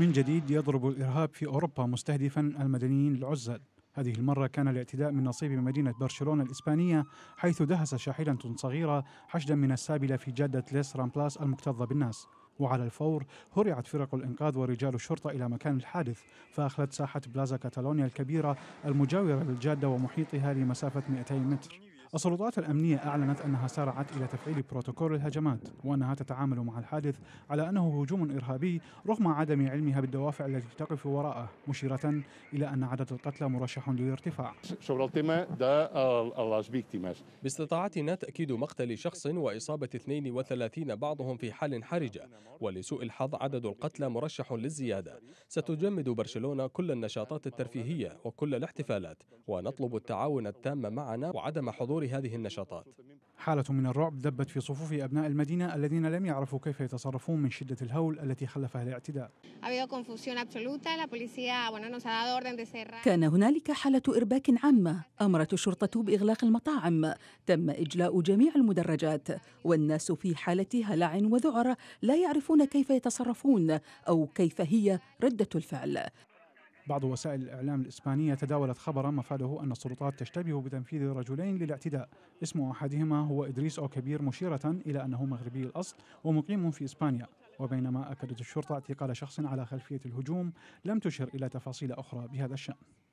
من جديد يضرب الإرهاب في أوروبا مستهدفا المدنيين العزل هذه المرة كان الاعتداء من نصيب مدينة برشلونة الإسبانية حيث دهس شاحنة صغيرة حشدا من السابلة في جادة ليس رامبلاس المكتظة بالناس وعلى الفور هرعت فرق الإنقاذ ورجال الشرطة إلى مكان الحادث فأخلت ساحة بلازا كاتالونيا الكبيرة المجاورة للجادة ومحيطها لمسافة 200 متر السلطات الأمنية أعلنت أنها سارعت إلى تفعيل بروتوكول الهجمات وأنها تتعامل مع الحادث على أنه هجوم إرهابي رغم عدم علمها بالدوافع التي تقف وراءه مشيرة إلى أن عدد القتلى مرشح للارتفاع eh, باستطاعتنا تأكيد مقتل شخص وإصابة 32 بعضهم في حال حرجة ولسوء الحظ عدد القتلى مرشح للزيادة ستجمد برشلونة كل النشاطات الترفيهية وكل الاحتفالات ونطلب التعاون التام معنا وعدم حضور دور هذه النشاطات حالة من الرعب دبت في صفوف أبناء المدينة الذين لم يعرفوا كيف يتصرفون من شدة الهول التي خلفها الاعتداء كان هنالك حالة إرباك عامة أمرت الشرطة بإغلاق المطاعم تم إجلاء جميع المدرجات والناس في حالة هلع وذعر لا يعرفون كيف يتصرفون أو كيف هي ردة الفعل بعض وسائل الإعلام الإسبانية تداولت خبرا مفاده أن السلطات تشتبه بتنفيذ رجلين للاعتداء اسم أحدهما هو إدريس أو كبير مشيرة إلى أنه مغربي الأصل ومقيم في إسبانيا وبينما أكدت الشرطة اعتقال شخص على خلفية الهجوم لم تشر إلى تفاصيل أخرى بهذا الشأن